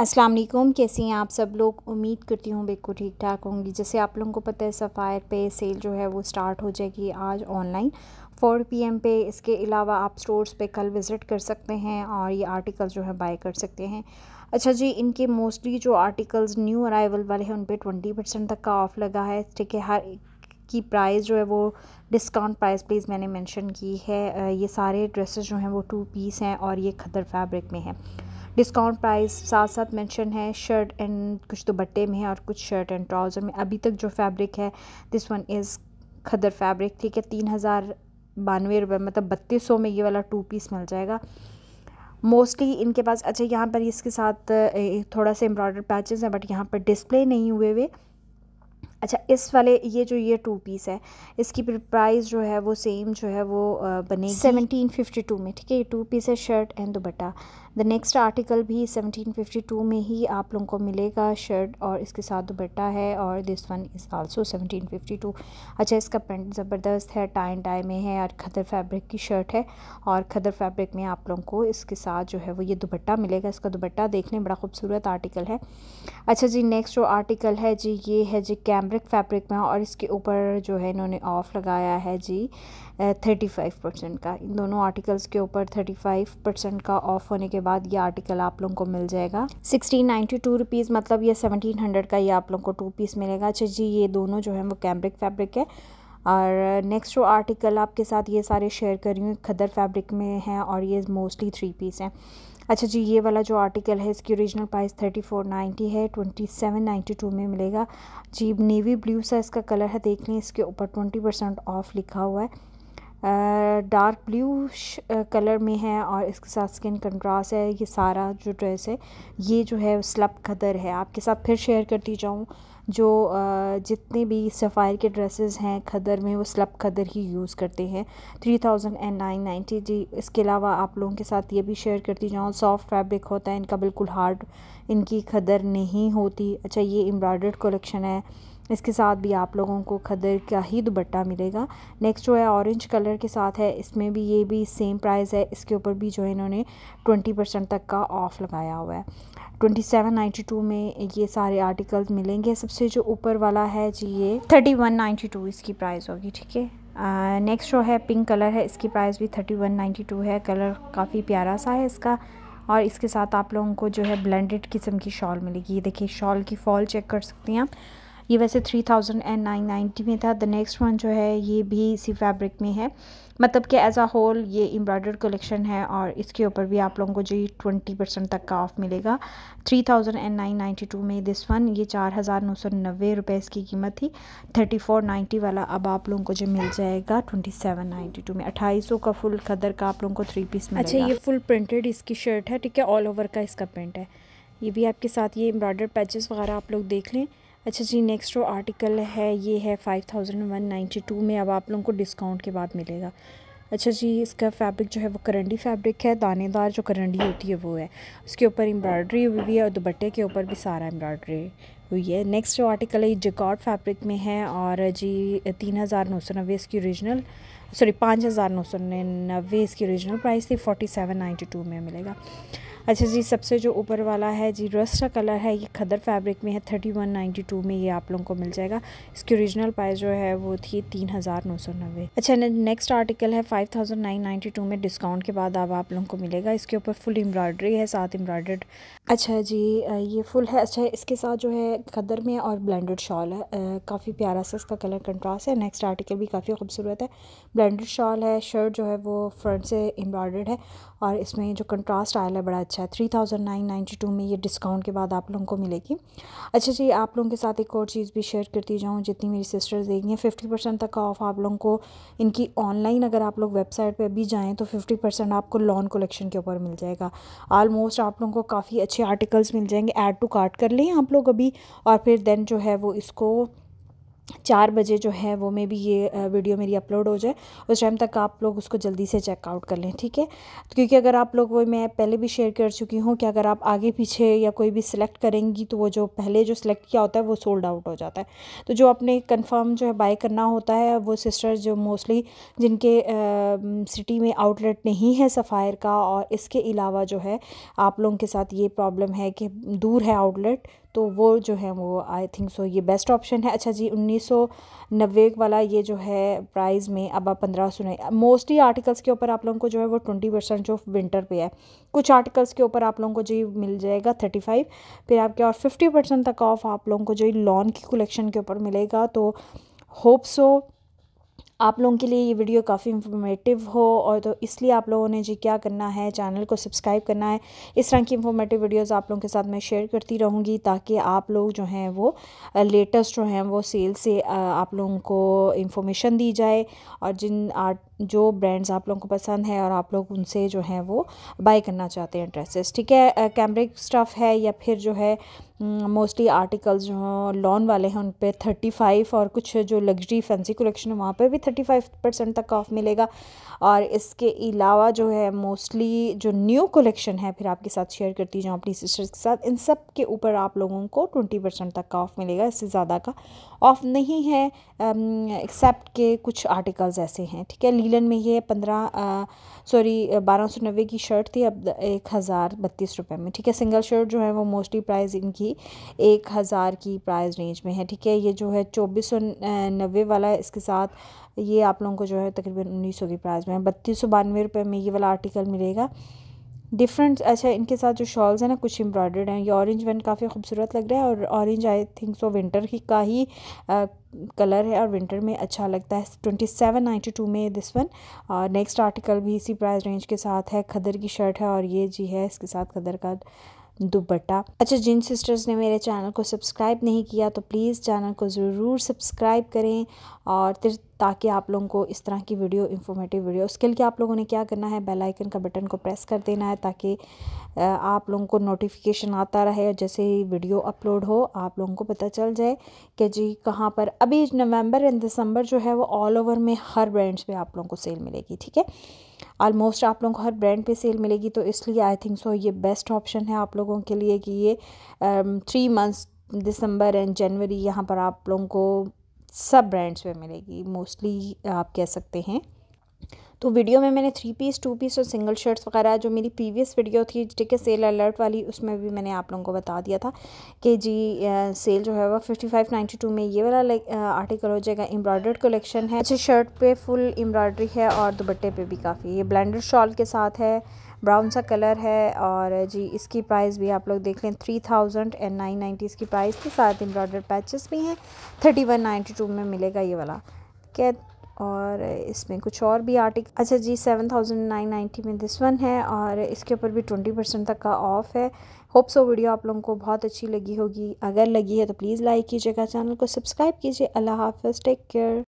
अस्सलाम वालेकुम कैसे हैं आप सब लोग उम्मीद करती हूँ बिल्कुल ठीक ठाक होंगी जैसे आप लोगों को पता है सफ़ायर पे सेल जो है वो स्टार्ट हो जाएगी आज ऑनलाइन 4 पीएम पे इसके अलावा आप स्टोर्स पे कल विज़िट कर सकते हैं और ये आर्टिकल जो है बाय कर सकते हैं अच्छा जी इनके मोस्टली जो आर्टिकल्स न्यू अराइवल वाले हैं उन पर ट्वेंटी परसेंट तक का ऑफ़ लगा है ठीक है हर की प्राइस जो है वो डिस्काउंट प्राइस प्लीज़ मैंने मेंशन की है ये सारे ड्रेसेस जो हैं वो टू पीस हैं और ये खदर फैब्रिक में है डिस्काउंट प्राइस साथ साथ मेंशन है शर्ट एंड कुछ दुपट्टे तो में है और कुछ शर्ट एंड ट्राउज़र में अभी तक जो फैब्रिक है this one is khaddar fabric ठीक है तीन हज़ार बानवे रुपये मतलब बत्तीस सौ में ये वाला टू पीस मिल जाएगा मोस्टली इनके पास अच्छा यहाँ पर इसके साथ थोड़ा सा एम्ब्रॉयडर पैचेज हैं बट यहाँ पर डिस्प्ले नहीं हुए हुए अच्छा इस वाले ये जो ये टू पीस है इसकी प्राइस जो है वो सेम जो है वो बनेगी सेवनटीन फिफ्टी टू में ठीक है ये टू पीस है shirt and dupatta the next article भी 1752 में ही आप लोगों को मिलेगा शर्ट और इसके साथ दुपट्टा है और दिस वन इज़ आल्सो 1752 अच्छा इसका पेंट ज़बरदस्त है टाई एंड टाई में है और खदर फैब्रिक की शर्ट है और खदर फैब्रिक में आप लोगों को इसके साथ जो है वो ये दुपट्टा मिलेगा इसका दुपट्टा देखने बड़ा खूबसूरत आर्टिकल है अच्छा जी नेक्स्ट जो आर्टिकल है जी ये है जी कैमरिक फैब्रिक में और इसके ऊपर जो है इन्होंने ऑफ लगाया है जी थर्टी फाइव परसेंट का इन दोनों आर्टिकल्स के ऊपर थर्टी फाइव परसेंट का ऑफ होने के बाद ये आर्टिकल आप लोगों को मिल जाएगा सिक्सटीन नाइन्टी टू रुपीज़ मतलब ये सेवनटीन हंड्रेड का ये आप लोगों को टू पीस मिलेगा अच्छा जी ये दोनों जो है वो कैम्ब्रिक फैब्रिक है और नेक्स्ट जो आर्टिकल आपके साथ ये सारे शेयर कर रही हूँ खदर फैब्रिक में है और ये मोस्टली थ्री पीस हैं अच्छा जी ये वाला जो आर्टिकल है इसकी original price thirty four ninety है ट्वेंटी सेवन नाइन्टी टू में मिलेगा जी नेवी ब्लू सा इसका कलर है देख लें इसके ऊपर ट्वेंटी परसेंट ऑफ लिखा हुआ है डार्क ब्लू कलर में है और इसके साथ स्किन कंट्रास्ट है ये सारा जो ड्रेस है ये जो है स्लप कदर है आपके साथ फिर शेयर करती जाऊँ जो जितने भी सफ़ायर के ड्रेसेस हैं खदर में वो स्लप खदर ही यूज़ करते हैं three thousand and nine ninety जी इसके अलावा आप लोगों के साथ ये भी शेयर करती जाऊँ सॉफ्ट फैब्रिक होता है इनका बिल्कुल हार्ड इनकी खदर नहीं होती अच्छा ये एम्ब्रॉयडर्ड कलेक्शन है इसके साथ भी आप लोगों को खदर का ही दुबट्टा मिलेगा नेक्स्ट जो है ऑरेंज कलर के साथ है इसमें भी ये भी सेम प्राइस है इसके ऊपर भी जो है इन्होंने ट्वेंटी परसेंट तक का ऑफ़ लगाया हुआ है ट्वेंटी सेवन नाइन्टी टू में ये सारे आर्टिकल्स मिलेंगे सबसे जो ऊपर वाला है जी ये थर्टी वन नाइन्टी टू इसकी प्राइस होगी ठीक है नेक्स्ट uh, जो है पिंक कलर है इसकी प्राइस भी थर्टी वन नाइन्टी टू है कलर काफ़ी प्यारा सा है इसका और इसके साथ आप लोगों को जो है ब्लेंडेड किस्म की शॉल मिलेगी ये देखिए शॉल की फॉल चेक कर सकती हैं आप ये वैसे three thousand and nine ninety में था द नेक्स्ट वन जो है ये भी इसी फैब्रिक में है मतलब कि एज अ होल ये एम्ब्रॉयडर कलेक्शन है और इसके ऊपर भी आप लोगों को जो ट्वेंटी परसेंट तक का ऑफ मिलेगा three thousand and nine ninety two में दिस वन ये चार हज़ार नौ सौ नब्बे रुपये इसकी कीमत थी थर्टी फोर नाइन्टी वाला अब आप लोगों को जो मिल जाएगा ट्वेंटी सेवन नाइन्टी टू में अट्ठाईस सौ का फुल कदर का आप लोगों को थ्री पीस मिलेगा अच्छा ये फुल प्रिंटेड इसकी शर्ट है ठीक है ऑल ओवर का इसका प्रिंट है ये भी आपके साथ ये एम्ब्रॉयडर पैचेस वगैरह आप लोग देख लें अच्छा जी नेक्स्ट जो आर्टिकल है ये है five thousand one ninety two में अब आप लोगों को डिस्काउंट के बाद मिलेगा अच्छा जी इसका फैब्रिक जो है वो करंडी फैब्रिक है दानेदार जो करंडी होती है वो है उसके ऊपर एम्ब्रॉयडरी हुई है और दुपट्टे के ऊपर भी सारा एम्ब्रॉयडरी हुई है नेक्स्ट जो आर्टिकल है ये जिकॉर्ड फैब्रिक में है और जी तीन हज़ार नौ सौ नब्बे इसकी ओरिजिनल सॉरी पाँच हज़ार नौ सौ नब्बे इसकी ओरिजिनल प्राइस थी फोर्टी सेवन नाइन्टी टू में मिलेगा अच्छा जी सबसे जो ऊपर वाला है जी का कलर है ये खदर फैब्रिक में है थर्टी वन नाइन्टी टू में ये आप लोगों को मिल जाएगा इसकी ओरिजिनल प्राइस जो है वो थी तीन हज़ार नौ सौ नब्बे अच्छा नेक्स्ट आर्टिकल है five thousand nine ninety two में डिस्काउंट के बाद अब आप लोगों को मिलेगा इसके ऊपर फुल एम्ब्रॉयडरी है साथ एम्ब्रॉयडर्ड अच्छा जी ये फुल है अच्छा इसके साथ जो है खदर में और ब्लेंडेड शॉल है काफ़ी प्यारा सा इसका कलर कंट्रास्ट है नेक्स्ट आर्टिकल भी काफ़ी खूबसूरत है ब्लेंडेड शॉल है शर्ट जो है वो फ्रंट से एम्ब्रॉयडर्ड है और इसमें जो कंट्रास्ट आयल है बड़ा अच्छा अच्छा है three thousand nine ninety two में ये डिस्काउंट के बाद आप लोगों को मिलेगी अच्छा जी आप लोगों के साथ एक और चीज़ भी शेयर करती जाऊँ जितनी मेरी सिस्टर्स हैं फिफ्टी परसेंट तक का ऑफ आप लोगों को इनकी ऑनलाइन अगर आप लोग वेबसाइट पर भी जाएँ तो फिफ्टी परसेंट आपको लॉन कलेक्शन के ऊपर मिल जाएगा आलमोस्ट आप लोगों को काफ़ी अच्छे आर्टिकल्स मिल जाएंगे एड टू कार्ट कर लें आप लोग अभी और फिर देन जो है वो इसको चार बजे जो है वो मे भी ये वीडियो मेरी अपलोड हो जाए उस टाइम तक आप लोग उसको जल्दी से चेकआउट कर लें ठीक है तो क्योंकि अगर आप लोग वो मैं पहले भी शेयर कर चुकी हूँ कि अगर आप आगे पीछे या कोई भी सिलेक्ट करेंगी तो वो जो पहले जो सिलेक्ट किया होता है वो सोल्ड आउट हो जाता है तो जो अपने कन्फर्म जो है बाय करना होता है वो सिस्टर जो मोस्टली जिनके सिटी में आउटलेट नहीं है सफ़ायर का और इसके अलावा जो है आप लोगों के साथ ये प्रॉब्लम है कि दूर है आउटलेट तो वो जो है वो आई थिंक सो ये बेस्ट ऑप्शन है अच्छा जी उन्नीस नब्बे वाला ये जो है प्राइस में अब आप पंद्रह सौ नहीं मोस्टली आर्टिकल्स के ऊपर आप लोगों को जो है वो ट्वेंटी परसेंट जो विंटर पे है कुछ आर्टिकल्स के ऊपर आप लोगों को जी मिल जाएगा थर्टी फाइव फिर आपके और फिफ्टी परसेंट तक ऑफ आप लोगों को जो लॉन की कलेक्शन के ऊपर मिलेगा तो होप सो आप लोगों के लिए ये वीडियो काफ़ी इन्फॉर्मेटिव हो और तो इसलिए आप लोगों ने जी क्या करना है चैनल को सब्सक्राइब करना है इस तरह की इन्फॉर्मेटिव वीडियोस आप लोगों के साथ मैं शेयर करती रहूँगी ताकि आप लोग जो हैं वो लेटेस्ट जो हैं वो सेल से आप लोगों को इन्फॉर्मेशन दी जाए और जिन आर्ट जो ब्रांड्स आप लोगों को पसंद है और आप लोग उनसे जो हैं वो बाय करना चाहते हैं ड्रेसेस ठीक है कैमरे स्टफ़ है या फिर जो है मोस्टली हम्म, आर्टिकल्स जो हों लॉन वाले हैं उन पर थर्टी फाइव और कुछ जो लग्जरी फैंसी कलेक्शन है वहाँ पर भी थर्टी फाइव परसेंट तक ऑफ मिलेगा और इसके अलावा जो है मोस्टली जो न्यू कलेक्शन है फिर आपके साथ शेयर करती जाऊँ अपनी सिस्टर्स के साथ इन सब के ऊपर आप लोगों को ट्वेंटी परसेंट तक का ऑफ मिलेगा इससे ज़्यादा का ऑफ नहीं है एक्सेप्ट um, के कुछ आर्टिकल्स ऐसे हैं ठीक है लीलन में ये पंद्रह सॉरी बारह सौ नब्बे की शर्ट थी अब एक हज़ार बत्तीस रुपये में ठीक है सिंगल शर्ट जो है वो मोस्टली प्राइस इनकी भी एक हज़ार की प्राइस रेंज में है ठीक है ये जो है चौबीस सौ नब्बे वाला इसके साथ ये आप लोगों को जो है तकरीबन उन्नीस सौ की प्राइस में है बत्तीस सौ बानवे रुपये में ये वाला आर्टिकल मिलेगा डिफरेंट अच्छा इनके साथ जो शॉल्स हैं ना कुछ एम्ब्रॉयडर्ड हैं ये ऑरेंज वन काफ़ी खूबसूरत लग रहा है और orange I think so winter ही का ही आ, कलर है और विंटर में अच्छा लगता है ट्वेंटी सेवन नाइन्टी टू में दिस वन और नेक्स्ट आर्टिकल भी इसी प्राइस रेंज के साथ है खदर की शर्ट है और ये जी है इसके साथ खदर का दुपट्टा अच्छा जिन सिस्टर्स ने मेरे चैनल को सब्सक्राइब नहीं किया तो प्लीज़ चैनल को ज़रूर सब्सक्राइब करें और ताकि आप लोगों को इस तरह की वीडियो इन्फॉर्मेटिव वीडियो उसके लिए आप लोगों ने क्या करना है बेल आइकन का बटन को प्रेस कर देना है ताकि आप लोगों को नोटिफिकेशन आता रहे और जैसे ही वीडियो अपलोड हो आप लोगों को पता चल जाए कि जी कहाँ पर अभी नवंबर एंड दिसंबर जो है वो ऑल ओवर में हर ब्रांड्स पे आप लोगों को सेल मिलेगी ठीक है ऑलमोस्ट आप लोगों को हर ब्रांड पे सेल मिलेगी तो इसलिए आई थिंक सो ये बेस्ट ऑप्शन है आप लोगों के लिए कि ये three months December and January यहाँ पर आप लोगों को सब ब्रांड्स में मिलेगी मोस्टली आप कह सकते हैं तो वीडियो में मैंने थ्री पीस टू पीस और सिंगल शर्ट्स वगैरह जो मेरी प्रीवियस वीडियो थी ठीक है सेल अलर्ट वाली उसमें भी मैंने आप लोगों को बता दिया था कि जी आ, सेल जो है वह फिफ्टी फाइव नाइन्टी टू में ये वाला आ, आर्टिकल हो जाएगा एम्ब्रॉयडर्ड कलेक्शन है अच्छा शर्ट पे फुल एम्ब्रॉयडरी है और दुपट्टे पे भी काफ़ी ये ब्लेंडर शॉल के साथ है ब्राउन सा कलर है और जी इसकी प्राइस भी आप लोग देख लें three thousand and nine ninety इसकी प्राइस थी साथ एम्ब्रॉयडर पैचेस भी हैं थर्टी वन नाइन्टी टू में मिलेगा ये वाला क्या और इसमें कुछ और भी आर्टिक अच्छा जी सेवन थाउजेंड नाइन नाइन्टी में दिस वन है और इसके ऊपर भी ट्वेंटी परसेंट तक का ऑफ है होप सो वीडियो आप लोगों को बहुत अच्छी लगी होगी अगर लगी है तो प्लीज़ लाइक कीजिएगा चैनल को सब्सक्राइब कीजिए अल्लाह हाफ टेक केयर